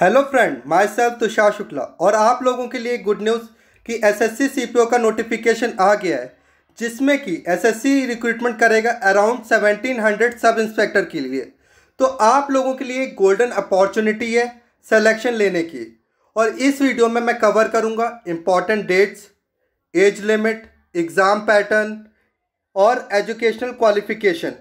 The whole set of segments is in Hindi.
hello friend myself Tushar Shukla और आप लोगों के लिए गुड न्यूज़ कि एसएससी सीपीओ का नोटिफिकेशन आ गया है जिसमें कि एसएससी रिक्रूटमेंट करेगा अराउंड 1700 सब इंस्पेक्टर के लिए तो आप लोगों के लिए गोल्डन अपॉर्चुनिटी है सिलेक्शन लेने की और इस वीडियो में मैं कवर करूँगा important dates age limit exam pattern और एजुकेशनल क्वालिफिकेशन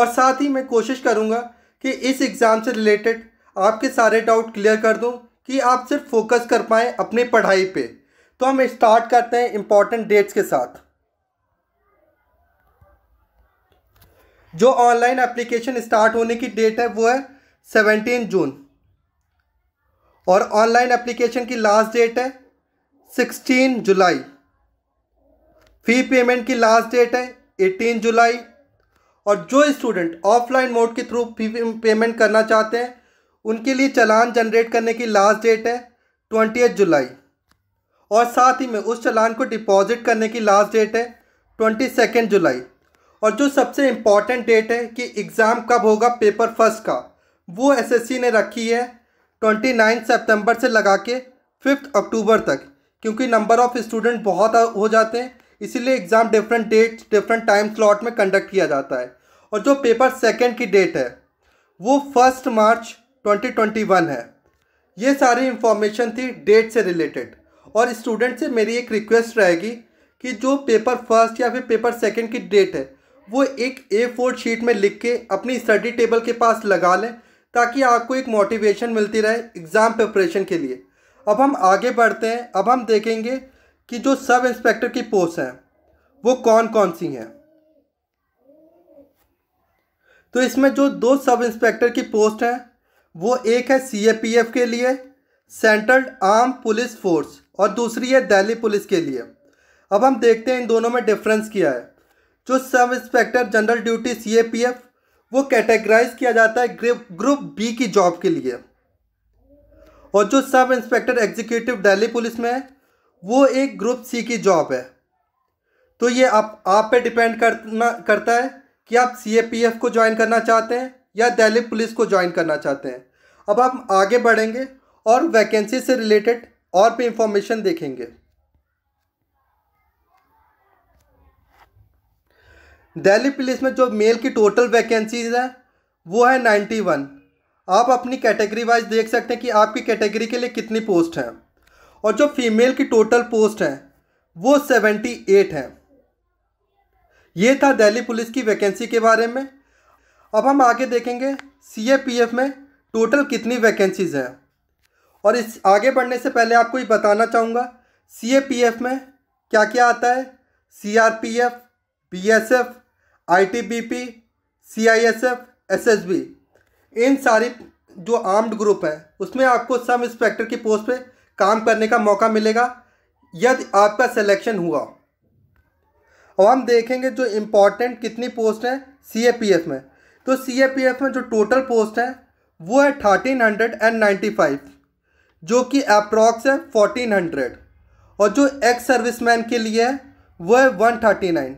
और साथ ही मैं कोशिश करूँगा कि इस एग्ज़ाम से रिलेटेड आपके सारे डाउट क्लियर कर दूँ कि आप सिर्फ फोकस कर पाएँ अपनी पढ़ाई पे तो हम स्टार्ट करते हैं इम्पॉर्टेंट डेट्स के साथ जो ऑनलाइन एप्लीकेशन स्टार्ट होने की डेट है वो है सेवनटीन जून और ऑनलाइन एप्लीकेशन की लास्ट डेट है सिक्सटीन जुलाई फ़ी पेमेंट की लास्ट डेट है एटीन जुलाई और जो स्टूडेंट ऑफलाइन मोड के थ्रू फी पेमेंट करना चाहते हैं उनके लिए चलान जनरेट करने की लास्ट डेट है ट्वेंटी जुलाई और साथ ही में उस चलान को डिपॉजिट करने की लास्ट डेट है ट्वेंटी सेकेंड जुलाई और जो सबसे इम्पॉर्टेंट डेट है कि एग्ज़ाम कब होगा पेपर फर्स्ट का वो एसएससी ने रखी है ट्वेंटी नाइन सेप्टेम्बर से लगा के फिफ्थ अक्टूबर तक क्योंकि नंबर ऑफ़ स्टूडेंट बहुत हो जाते हैं इसीलिए exam different date different time slot में कंडक्ट किया जाता है और जो पेपर सेकेंड की डेट है वो फर्स्ट मार्च 2021 है ये सारी इंफॉर्मेशन थी डेट से रिलेटेड और स्टूडेंट से मेरी एक रिक्वेस्ट रहेगी कि जो पेपर फर्स्ट या फिर पेपर सेकंड की डेट है वो एक ए फोर शीट में लिख के अपनी स्टडी टेबल के पास लगा लें ताकि आपको एक मोटिवेशन मिलती रहे एग्ज़ाम प्रिपरेशन के लिए अब हम आगे बढ़ते हैं अब हम देखेंगे कि जो सब इंस्पेक्टर की पोस्ट हैं वो कौन कौन सी हैं तो इसमें जो दो सब इंस्पेक्टर की पोस्ट हैं वो एक है सीएपीएफ के लिए सेंट्रल आर्म पुलिस फोर्स और दूसरी है दिल्ली पुलिस के लिए अब हम देखते हैं इन दोनों में डिफरेंस क्या है जो sub inspector general duty CAPF वो कैटेगराइज किया जाता है ग्रुप बी की जॉब के लिए और जो sub inspector executive Delhi police में है वो एक ग्रुप सी की जॉब है तो ये आप आप पे डिपेंड करना करता है कि आप सी को ज्वाइन करना चाहते हैं या दिल्ली पुलिस को ज्वाइन करना चाहते हैं अब आप आगे बढ़ेंगे और वैकेंसी से रिलेटेड और भी इंफॉर्मेशन देखेंगे दिल्ली पुलिस में जो मेल की टोटल वैकेंसीज है वो है नाइन्टी वन आप अपनी कैटेगरी वाइज देख सकते हैं कि आपकी कैटेगरी के लिए कितनी पोस्ट हैं और जो फीमेल की टोटल पोस्ट हैं वो सेवेंटी एट हैं ये था दिल्ली पुलिस की वैकेंसी के बारे में अब हम आगे देखेंगे सी में टोटल कितनी वैकेंसीज़ हैं और इस आगे बढ़ने से पहले आपको ये बताना चाहूँगा सी ए पी एफ में क्या क्या आता है C R P F B S F I T B P C I S F S S B इन सारी जो आर्म्ड ग्रुप है उसमें आपको सब इंस्पेक्टर की पोस्ट पे काम करने का मौका मिलेगा यदि आपका सिलेक्शन हुआ अब हम देखेंगे जो इम्पोर्टेंट कितनी पोस्ट हैं सी ए पी एफ में तो सी ए पी एफ में जो टोटल पोस्ट हैं वो है thirteen hundred and ninety five जो कि अप्रॉक्स है फोर्टीन हंड्रेड और जो एक्स सर्विसमैन के लिए है वो है वन थर्टी नाइन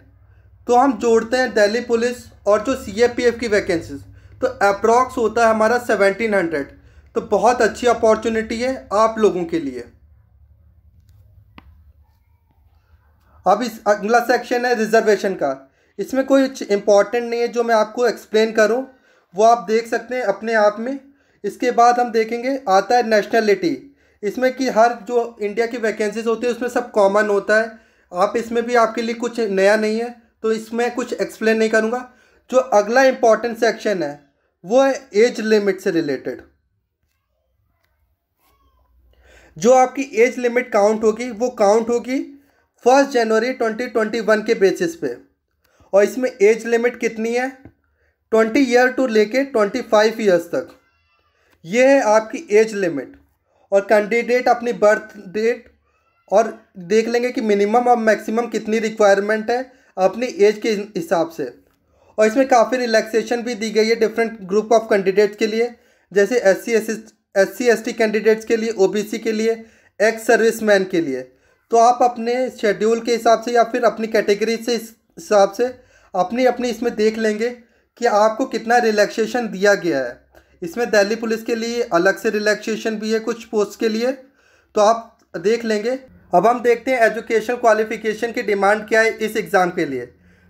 तो हम जोड़ते हैं दिल्ली पुलिस और जो सी की वैकेंसीज तो अप्रॉक्स होता है हमारा सेवेंटीन हंड्रेड तो बहुत अच्छी अपॉर्चुनिटी है आप लोगों के लिए अब इस अगला सेक्शन है रिजर्वेशन का इसमें कोई इंपॉर्टेंट नहीं है जो मैं आपको एक्सप्लेन करूं वो आप देख सकते हैं अपने आप में इसके बाद हम देखेंगे आता है नेशनलिटी इसमें कि हर जो इंडिया की वैकेंसीज होती है उसमें सब कॉमन होता है आप इसमें भी आपके लिए कुछ नया नहीं है तो इसमें कुछ एक्सप्लेन नहीं करूँगा जो अगला इम्पॉर्टेंट सेक्शन है वो है एज लिमिट से रिलेटेड जो आपकी एज लिमिट काउंट होगी वो काउंट होगी first January twenty twenty one के बेसिस पे और इसमें एज लिमिट कितनी है ट्वेंटी ईयर टू लेके ट्वेंटी फाइव ईयर्स तक ये है आपकी एज लिमिट और कैंडिडेट अपनी बर्थ डेट और देख लेंगे कि मिनिमम और मैक्सिमम कितनी रिक्वायरमेंट है अपनी एज के हिसाब से और इसमें काफ़ी रिलैक्सेशन भी दी गई है डिफरेंट ग्रुप ऑफ कैंडिडेट्स के लिए जैसे S C S C S T candidates के लिए सी के लिए एक्स सर्विस मैन के लिए तो आप अपने शेड्यूल के हिसाब से या फिर अपनी कैटेगरी से हिसाब से अपनी अपनी इसमें देख लेंगे कि आपको कितना रिलैक्सेशन दिया गया है इसमें दिल्ली पुलिस के लिए अलग से रिलैक्सेशन भी है कुछ पोस्ट के लिए तो आप देख लेंगे अब हम देखते हैं एजुकेशन क्वालिफिकेशन की डिमांड क्या है इस एग्ज़ाम के लिए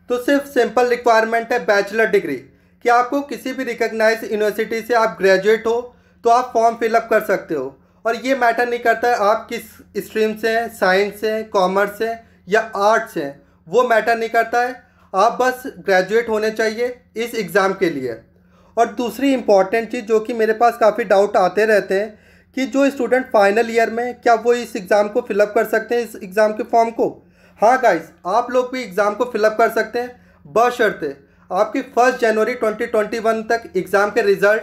तो सिर्फ सिंपल रिक्वायरमेंट है बैचलर डिग्री कि आपको किसी भी रिकग्नाइज यूनिवर्सिटी से आप ग्रेजुएट हो तो आप फॉर्म फिलअप कर सकते हो और ये मैटर नहीं करता है आप किस स्ट्रीम से हैं साइंस से हैं कॉमर्स से या आर्ट्स से हैं वो मैटर नहीं करता है आप बस ग्रेजुएट होने चाहिए इस एग्ज़ाम के लिए और दूसरी इम्पॉर्टेंट चीज़ जो कि मेरे पास काफ़ी डाउट आते रहते हैं कि जो स्टूडेंट फाइनल ईयर में क्या वो इस एग्ज़ाम को फिलअप कर सकते हैं इस एग्ज़ाम के फॉर्म को हाँ गाइस आप लोग भी एग्ज़ाम को फिलअप कर सकते हैं बशर्ते आपकी फर्स्ट जनवरी 2021 तक एग्ज़ाम के रिज़ल्ट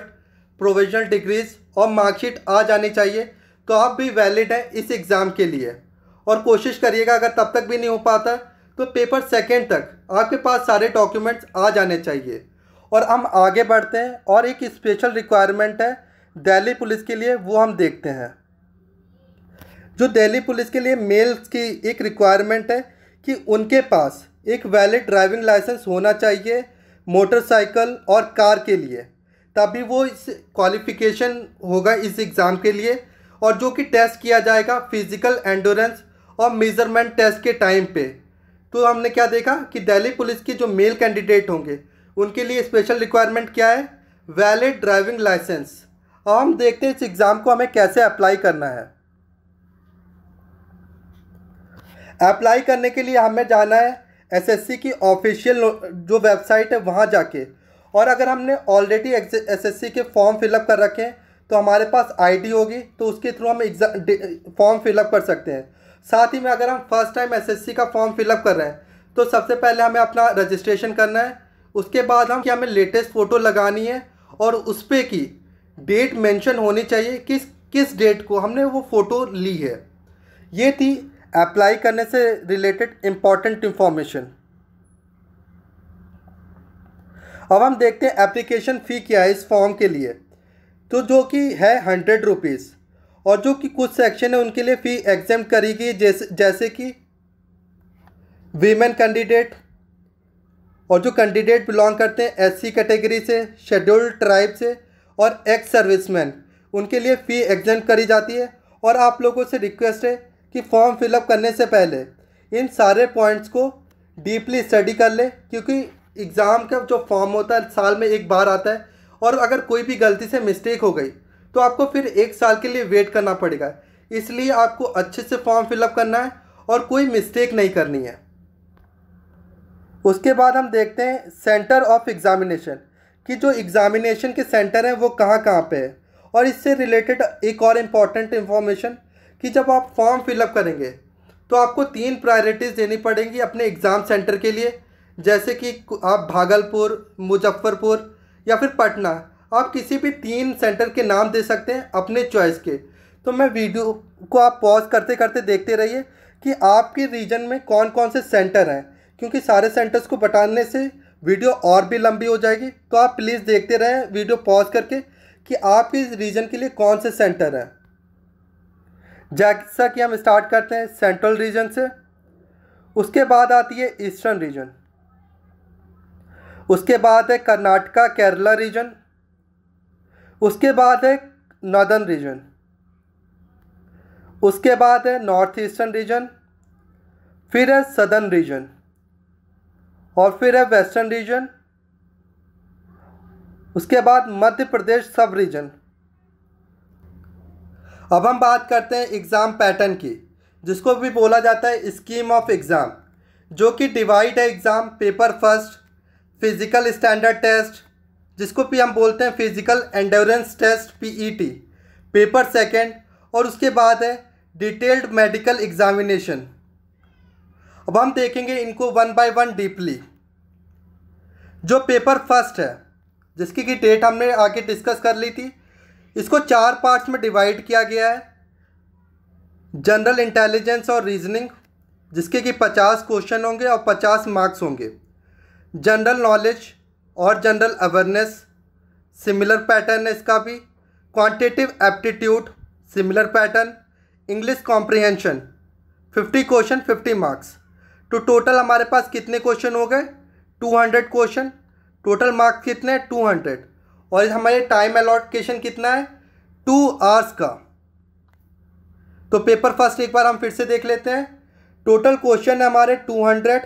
प्रोविजनल डिग्रीज और मार्कशीट आ जानी चाहिए तो आप भी वैलिड हैं इस एग्ज़ाम के लिए और कोशिश करिएगा अगर तब तक भी नहीं हो पाता तो पेपर सेकेंड तक आपके पास सारे डॉक्यूमेंट्स आ जाने चाहिए और हम आगे बढ़ते हैं और एक स्पेशल रिक्वायरमेंट है दिल्ली पुलिस के लिए वो हम देखते हैं जो दिल्ली पुलिस के लिए मेल्स की एक रिक्वायरमेंट है कि उनके पास एक वैलिड ड्राइविंग लाइसेंस होना चाहिए मोटरसाइकिल और कार के लिए तभी वो इस क्वालिफिकेशन होगा इस एग्ज़ाम के लिए और जो कि टेस्ट किया जाएगा फिज़िकल एंडोरेंस और मेज़रमेंट टेस्ट के टाइम पे तो हमने क्या देखा कि दिल्ली पुलिस के जो मेल कैंडिडेट होंगे उनके लिए स्पेशल रिक्वायरमेंट क्या है वैलिड ड्राइविंग लाइसेंस अब हम देखते हैं इस एग्ज़ाम को हमें कैसे अप्लाई करना है अप्लाई करने के लिए हमें जाना है एसएससी की ऑफिशियल जो वेबसाइट है वहाँ जाके और अगर हमने ऑलरेडी एसएससी के फॉर्म फिलअप कर रखे हैं तो हमारे पास आईडी होगी तो उसके थ्रू हम एग्ज़ाम फॉर्म फिलअप कर सकते हैं साथ ही में अगर हम फर्स्ट टाइम एसएससी का फॉर्म फिलअप कर रहे हैं तो सबसे पहले हमें अपना रजिस्ट्रेशन करना है उसके बाद हम कि हमें लेटेस्ट फ़ोटो लगानी है और उस पर की डेट मेंशन होनी चाहिए किस किस डेट को हमने वो फ़ोटो ली है ये थी अप्लाई करने से रिलेटेड इम्पॉर्टेंट इन्फॉर्मेशन अब हम देखते हैं एप्लीकेशन फ़ी क्या है इस फॉर्म के लिए तो जो कि है हंड्रेड रुपीज़ और जो कि कुछ सेक्शन है उनके लिए फ़ी एग्जाम करेगी जैसे जैसे कि वीमेन कैंडिडेट और जो कैंडिडेट बिलोंग करते हैं एससी कैटेगरी से शेड्यूल्ड ट्राइब से और एक्स सर्विसमैन उनके लिए फ़ी एग्जाम करी जाती है और आप लोगों से रिक्वेस्ट है कि फॉर्म फिलअप करने से पहले इन सारे पॉइंट्स को डीपली स्टडी कर लें क्योंकि एग्ज़ाम का जो फॉर्म होता है साल में एक बार आता है और अगर कोई भी गलती से मिस्टेक हो गई तो आपको फिर एक साल के लिए वेट करना पड़ेगा इसलिए आपको अच्छे से फॉर्म फिलअप करना है और कोई मिस्टेक नहीं करनी है उसके बाद हम देखते हैं सेंटर ऑफ एग्ज़ामिनेशन कि जो एग्ज़ामिनेशन के सेंटर हैं वो कहाँ कहाँ पे है और इससे रिलेटेड एक और इम्पॉर्टेंट इन्फॉर्मेशन कि जब आप फॉर्म फिलअप करेंगे तो आपको तीन प्रायोरिटीज़ देनी पड़ेंगी अपने एग्ज़ाम सेंटर के लिए जैसे कि आप भागलपुर मुजफ्फ़रपुर या फिर पटना आप किसी भी तीन सेंटर के नाम दे सकते हैं अपने चॉइस के तो मैं वीडियो को आप पॉज करते करते देखते रहिए कि आपके रीजन में कौन कौन से सेंटर हैं क्योंकि सारे सेंटर्स को बताने से वीडियो और भी लंबी हो जाएगी तो आप प्लीज़ देखते रहें वीडियो पॉज करके कि आपके रीजन के लिए कौन से सेंटर हैं जैसा कि हम स्टार्ट करते हैं सेंट्रल रीजन से उसके बाद आती है ईस्टर्न रीजन उसके बाद है कर्नाटका केरला रीजन उसके बाद है नॉर्दर्न रीजन उसके बाद है नॉर्थ ईस्टर्न रीजन फिर है सदर्न रीजन और फिर है वेस्टर्न रीजन उसके बाद मध्य प्रदेश सब रीजन अब हम बात करते हैं एग्ज़ाम पैटर्न की जिसको भी बोला जाता है स्कीम ऑफ एग्ज़ाम जो कि डिवाइड है exam paper first physical standard test जिसको भी हम बोलते हैं physical endurance test PET paper second और उसके बाद है डिटेल्ड मेडिकल एग्जामिनेशन अब हम देखेंगे इनको वन बाय वन डीपली जो पेपर फर्स्ट है जिसकी की डेट हमने आगे डिस्कस कर ली थी इसको चार पार्ट्स में डिवाइड किया गया है जनरल इंटेलिजेंस और रीजनिंग जिसके कि पचास क्वेश्चन होंगे और पचास मार्क्स होंगे जनरल नॉलेज और जनरल अवेयरनेस सिमिलर पैटर्न है इसका भी quantitative aptitude similar pattern English comprehension fifty question fifty marks तो टोटल हमारे पास कितने क्वेश्चन हो गए two hundred question total marks कितने टू हंड्रेड और हमारे टाइम अलॉटकेशन कितना है टू आवर्स का तो पेपर फर्स्ट एक बार हम फिर से देख लेते हैं टोटल क्वेश्चन है हमारे टू हंड्रेड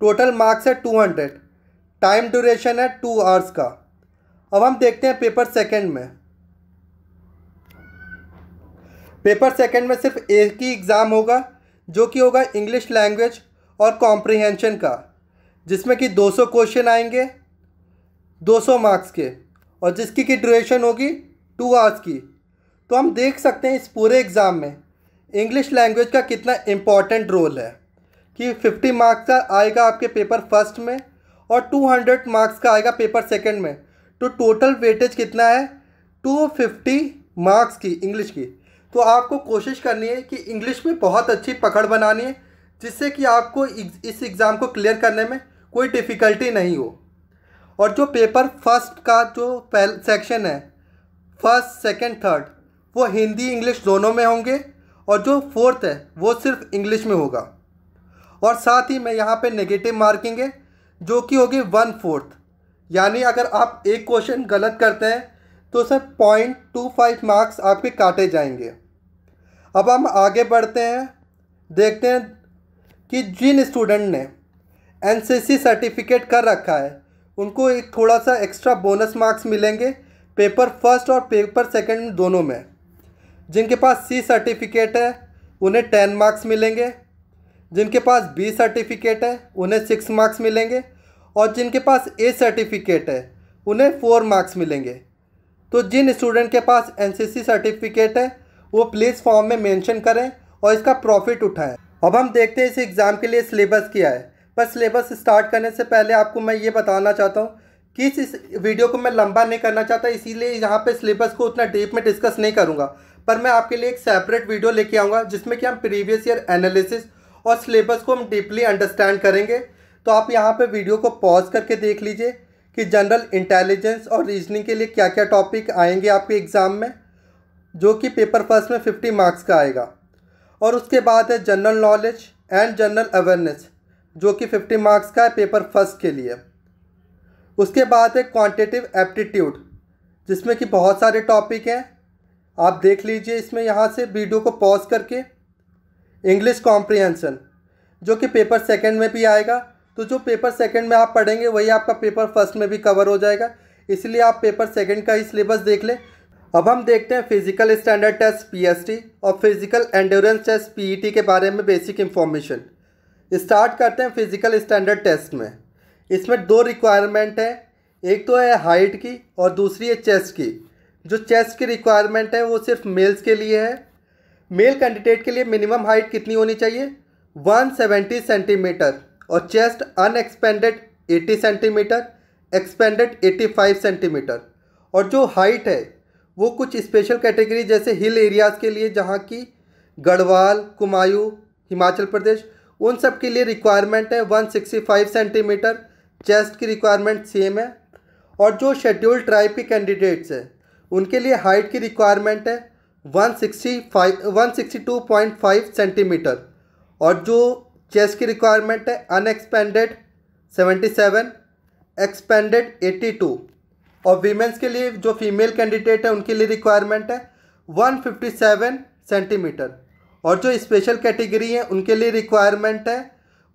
टोटल मार्क्स है टू हंड्रेड टाइम ड्यूरेशन है टू आवर्स का अब हम देखते हैं पेपर सेकंड में पेपर सेकंड में सिर्फ एक ही एग्ज़ाम होगा जो कि होगा इंग्लिश लैंग्वेज और कॉम्प्रिहेंशन का जिसमें कि 200 क्वेश्चन आएंगे 200 मार्क्स के और जिसकी की ड्यूरेशन होगी टू आवर्स की तो हम देख सकते हैं इस पूरे एग्ज़ाम में इंग्लिश लैंग्वेज का कितना इम्पॉर्टेंट रोल है कि 50 मार्क्स का आएगा आपके पेपर फर्स्ट में और 200 मार्क्स का आएगा पेपर सेकंड में तो टोटल वेटेज कितना है 250 मार्क्स की इंग्लिश की तो आपको कोशिश करनी है कि इंग्लिश में बहुत अच्छी पकड़ बनानी है जिससे कि आपको इस एग्ज़ाम को क्लियर करने में कोई डिफ़िकल्टी नहीं हो और जो पेपर फर्स्ट का जो पहल सेक्शन है फर्स्ट सेकंड थर्ड वो हिंदी इंग्लिश दोनों में होंगे और जो फोर्थ है वो सिर्फ इंग्लिश में होगा और साथ ही मैं यहाँ पे नेगेटिव मार्किंग है जो कि होगी वन फोर्थ यानी अगर आप एक क्वेश्चन गलत करते हैं तो sir point two five marks आपके काटे जाएंगे अब हम आगे बढ़ते हैं देखते हैं कि जिन स्टूडेंट ने एन सर्टिफिकेट कर रखा है उनको एक थोड़ा सा एक्स्ट्रा बोनस मार्क्स मिलेंगे पेपर फर्स्ट और पेपर सेकंड दोनों में जिनके पास सी सर्टिफिकेट है उन्हें टेन मार्क्स मिलेंगे जिनके पास बी सर्टिफिकेट है उन्हें सिक्स मार्क्स मिलेंगे और जिनके पास ए सर्टिफिकेट है उन्हें फोर मार्क्स मिलेंगे तो जिन स्टूडेंट के पास एनसीसी सर्टिफिकेट है वो प्लीज़ फॉर्म में मेंशन करें और इसका प्रॉफिट उठाएं अब हम देखते हैं इस एग्ज़ाम के लिए सिलेबस क्या है पर सिलेबस स्टार्ट करने से पहले आपको मैं ये बताना चाहता हूँ कि इस वीडियो को मैं लंबा नहीं करना चाहता इसीलिए यहाँ पे सिलेबस को उतना डीप में डिस्कस नहीं करूँगा पर मैं आपके लिए एक सेपरेट वीडियो लेके आऊँगा जिसमें कि हम प्रीवियस ईयर एनालिसिस और सिलेबस को हम डीपली अंडरस्टैंड करेंगे तो आप यहाँ पे वीडियो को पॉज करके देख लीजिए कि जनरल इंटेलिजेंस और रीजनिंग के लिए क्या क्या टॉपिक आएंगे आपके एग्ज़ाम में जो कि पेपर फर्स्ट में फिफ्टी मार्क्स का आएगा और उसके बाद है general knowledge and general awareness जो कि फिफ्टी मार्क्स का है पेपर फर्स्ट के लिए उसके बाद है क्वांटिटिव एप्टीट्यूड जिसमें कि बहुत सारे टॉपिक हैं आप देख लीजिए इसमें यहाँ से वीडियो को पॉज करके इंग्लिश कॉम्प्रिहेंशन जो कि पेपर सेकंड में भी आएगा तो जो पेपर सेकंड में आप पढ़ेंगे वही आपका पेपर फर्स्ट में भी कवर हो जाएगा इसलिए आप पेपर सेकंड का ही सिलेबस देख लें अब हम देखते हैं फिजिकल स्टैंडर्ड टेस्ट पीएसटी और फिजिकल एंडोरेंस टेस्ट पीईटी के बारे में बेसिक इन्फॉर्मेशन स्टार्ट करते हैं फिजिकल स्टैंडर्ड टेस्ट में इसमें दो रिक्वायरमेंट है एक तो है हाइट की और दूसरी है चेस्ट की जो चेस्ट की रिक्वायरमेंट है वो सिर्फ मेल्स के लिए है मेल कैंडिडेट के लिए मिनिमम हाइट कितनी होनी चाहिए 170 सेंटीमीटर और chest unexpanded 80 centimetre expanded 85 centimetre और जो हाइट है वो कुछ स्पेशल कैटेगरी जैसे हिल एरियाज़ के लिए जहाँ की गढ़वाल कुमायूं हिमाचल प्रदेश उन सब के लिए रिक्वायरमेंट है 165 सेंटीमीटर चेस्ट की रिक्वायरमेंट सेम है और जो शेड्यूल ट्राइब के कैंडिडेट्स हैं उनके लिए हाइट की रिक्वायरमेंट है 165 162.5 सेंटीमीटर और जो चेस्ट की रिक्वायरमेंट है अनएक्सपेंडेड 77 एक्सपेंडेड 82 और वीमेंस के लिए जो फीमेल कैंडिडेट है उनके लिए रिक्वायरमेंट है 157 सेंटीमीटर और जो स्पेशल कैटेगरी है उनके लिए रिक्वायरमेंट है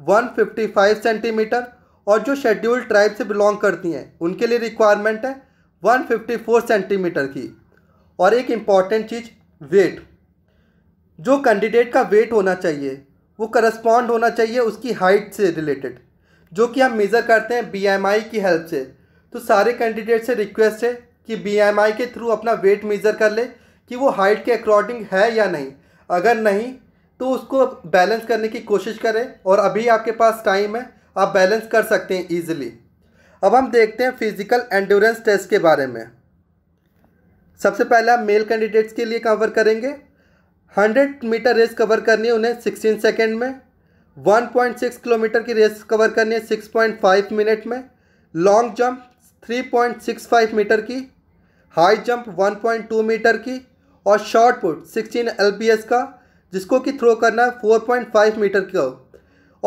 155 सेंटीमीटर और जो शेड्यूल्ड ट्राइब से बिलोंग करती हैं उनके लिए रिक्वायरमेंट है 154 सेंटीमीटर की और एक इम्पॉर्टेंट चीज़ वेट जो कैंडिडेट का वेट होना चाहिए वो करस्पॉन्ड होना चाहिए उसकी हाइट से रिलेटेड जो कि हम मेज़र करते हैं बीएमआई की हेल्प से तो सारे कैंडिडेट से रिक्वेस्ट है कि बीएमआई के थ्रू अपना वेट मेज़र कर ले कि वो हाइट के अकॉर्डिंग है या नहीं अगर नहीं तो उसको बैलेंस करने की कोशिश करें और अभी आपके पास टाइम है आप बैलेंस कर सकते हैं ईजिली अब हम देखते हैं फिज़िकल एंडोरेंस टेस्ट के बारे में सबसे पहले आप मेल कैंडिडेट्स के लिए कवर करेंगे हंड्रेड मीटर रेस कवर करनी है उन्हें सिक्सटीन सेकेंड में वन पॉइंट सिक्स किलोमीटर की रेस कवर करनी है सिक्स पॉइंट फाइव मिनट में long jump three point six five metre की high jump one point two metre की और शॉर्ट पुट सिक्सटीन एल का जिसको कि थ्रो करना है फोर पॉइंट फाइव मीटर का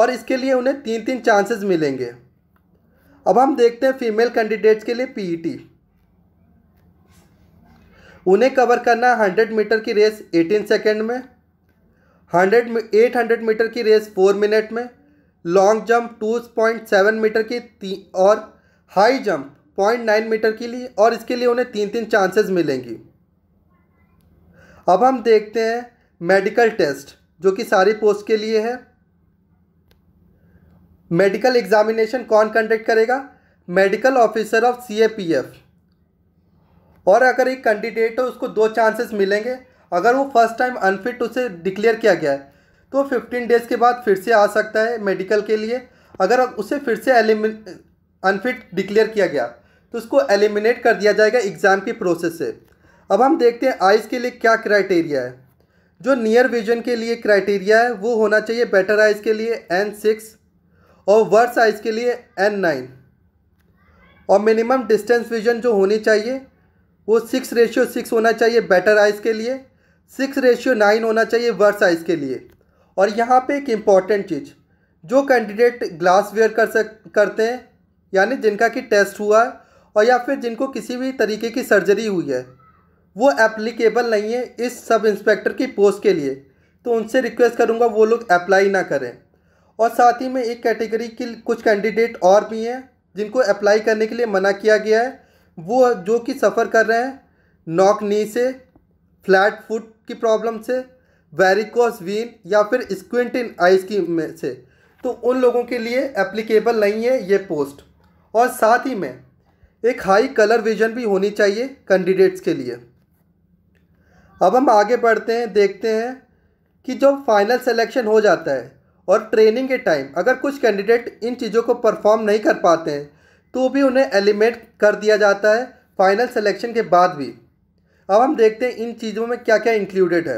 और इसके लिए उन्हें तीन तीन चांसेस मिलेंगे अब हम देखते हैं फीमेल कैंडिडेट्स के लिए पीईटी उन्हें कवर करना है हंड्रेड मीटर की रेस एटीन सेकेंड में हंड्रेड एट हंड्रेड मीटर की रेस फोर मिनट में long jump two point seven metre की और high jump point nine metre के लिए और इसके लिए उन्हें तीन तीन चांसेस मिलेंगी अब हम देखते हैं मेडिकल टेस्ट जो कि सारी पोस्ट के लिए है मेडिकल एग्जामिनेशन कौन कंडक्ट करेगा medical officer of C A P F और अगर एक कैंडिडेट है उसको दो चांसेस मिलेंगे अगर वो फर्स्ट टाइम अनफिट उसे डिक्लेयर किया गया है तो फिफ्टीन डेज़ के बाद फिर से आ सकता है मेडिकल के लिए अगर उसे फिर से एलिमिन अनफिट डिक्लेयर किया गया तो उसको एलिमिनेट कर दिया जाएगा एग्ज़ाम के प्रोसेस से अब हम देखते हैं आइज़ के लिए क्या क्राइटेरिया है जो नियर विजन के लिए क्राइटेरिया है वो होना चाहिए बेटर आइज़ के लिए एन सिक्स और वर्स आइज़ के लिए एन नाइन और मिनिमम डिस्टेंस विजन जो होनी चाहिए वो सिक्स रेशियो सिक्स होना चाहिए बेटर आइज़ के लिए सिक्स रेशियो नाइन होना चाहिए वर्स आइज़ के लिए और यहाँ पे एक इम्पॉर्टेंट चीज़ जो कैंडिडेट ग्लास वेयर कर सक करते हैं यानी जिनका कि टेस्ट हुआ है और या फिर जिनको किसी भी तरीके की सर्जरी हुई है वो एप्लीकेबल नहीं है इस सब इंस्पेक्टर की पोस्ट के लिए तो उनसे रिक्वेस्ट करूँगा वो लोग अप्लाई ना करें और साथ ही में एक कैटेगरी की कुछ कैंडिडेट और भी हैं जिनको अप्लाई करने के लिए मना किया गया है वो जो कि सफ़र कर रहे हैं नॉक नी से फ्लैट फुट की प्रॉब्लम से वेरिकोस वीन या फिर स्क्विंटिन आइस की में से तो उन लोगों के लिए एप्लीकेबल नहीं है ये पोस्ट और साथ ही में एक हाई कलर विजन भी होनी चाहिए कैंडिडेट्स के लिए अब हम आगे बढ़ते हैं देखते हैं कि जब फाइनल सिलेक्शन हो जाता है और ट्रेनिंग के टाइम अगर कुछ कैंडिडेट इन चीज़ों को परफॉर्म नहीं कर पाते हैं तो भी उन्हें एलिमेट कर दिया जाता है फाइनल सिलेक्शन के बाद भी अब हम देखते हैं इन चीज़ों में क्या क्या इंक्लूडेड है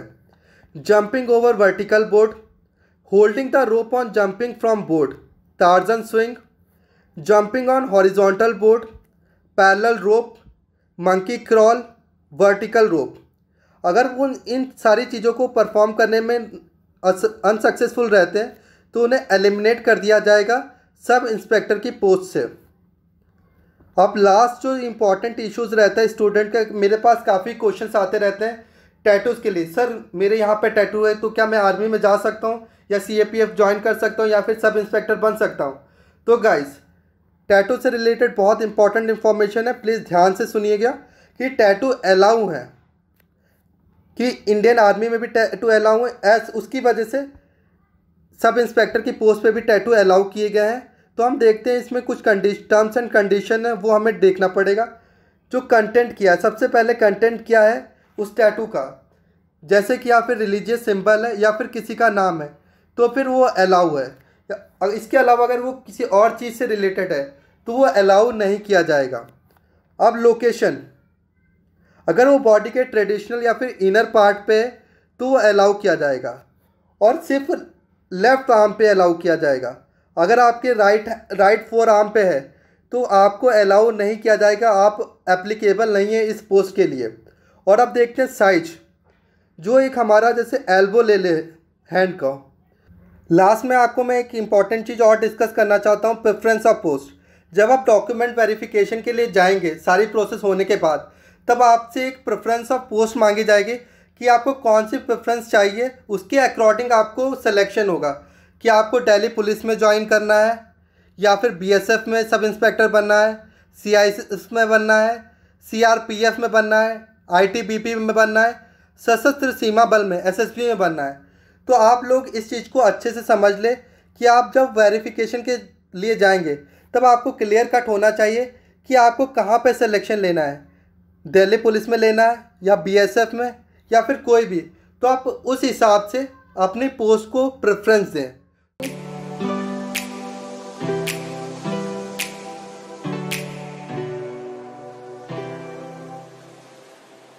jumping over vertical board holding the rope on jumping from board Tarzan swing jumping on horizontal board parallel rope monkey crawl vertical rope अगर वो इन सारी चीज़ों को परफॉर्म करने में अनसक्सेसफुल रहते हैं तो उन्हें एलिमिनेट कर दिया जाएगा सब इंस्पेक्टर की पोस्ट से अब लास्ट जो इम्पॉर्टेंट इश्यूज़ रहता है स्टूडेंट का मेरे पास काफ़ी क्वेश्चंस आते रहते हैं टैटूज़ के लिए सर मेरे यहाँ पे टैटू है तो क्या मैं आर्मी में जा सकता हूँ या C A P F join कर सकता हूँ या फिर सब इंस्पेक्टर बन सकता हूँ तो गाइस टैटू से रिलेटेड बहुत इंपॉर्टेंट इन्फॉर्मेशन है प्लीज़ ध्यान से सुनिएगा कि टैटू अलाउ है कि इंडियन आर्मी में भी टैटू अलाउ है एस उसकी वजह से सब इंस्पेक्टर की पोस्ट पर भी टैटू अलाउ किए गए हैं तो हम देखते हैं इसमें कुछ कंडीश टर्म्स एंड कंडीशन है वो हमें देखना पड़ेगा जो कंटेंट किया है सबसे पहले कंटेंट क्या है उस टैटू का जैसे कि या फिर रिलीजियस सिंबल है या फिर किसी का नाम है तो फिर वो अलाउ है इसके अलावा अगर वो किसी और चीज़ से रिलेटेड है तो वो अलाउ नहीं किया जाएगा अब लोकेशन अगर वो बॉडी के ट्रेडिशनल या फिर इनर पार्ट पे है तो वो अलाउ किया जाएगा और सिर्फ लेफ़्ट आर्म पे अलाउ किया जाएगा अगर आपके राइट राइट फोर आर्म पे है तो आपको अलाउ नहीं किया जाएगा आप एप्लीकेबल नहीं है इस पोस्ट के लिए और अब देखते हैं साइज जो एक हमारा जैसे एल्बो ले ले हैंड का लास्ट में आपको मैं एक इम्पॉर्टेंट चीज़ और डिस्कस करना चाहता हूँ प्रेफरेंस ऑफ पोस्ट जब आप डॉक्यूमेंट वेरिफिकेशन के लिए जाएंगे सारी प्रोसेस होने के बाद तब आपसे एक प्रेफरेंस ऑफ पोस्ट मांगी जाएगी कि आपको कौन सी प्रेफरेंस चाहिए उसके अकॉर्डिंग आपको सिलेक्शन होगा कि आपको दिल्ली पुलिस में ज्वाइन करना है या फिर बीएसएफ में सब इंस्पेक्टर बनना है एस में बनना है एफ में बनना है पी में बनना है सशस्त्र सीमा बल में एसएसबी में बनना है तो आप लोग इस चीज़ को अच्छे से समझ लें कि आप जब वेरिफिकेशन के लिए जाएंगे तब आपको क्लियर कट होना चाहिए कि आपको कहाँ पर सिलेक्शन लेना है दिल्ली पुलिस में लेना है या बीएसएफ में या फिर कोई भी तो आप उस हिसाब से अपनी पोस्ट को प्रेफरेंस दें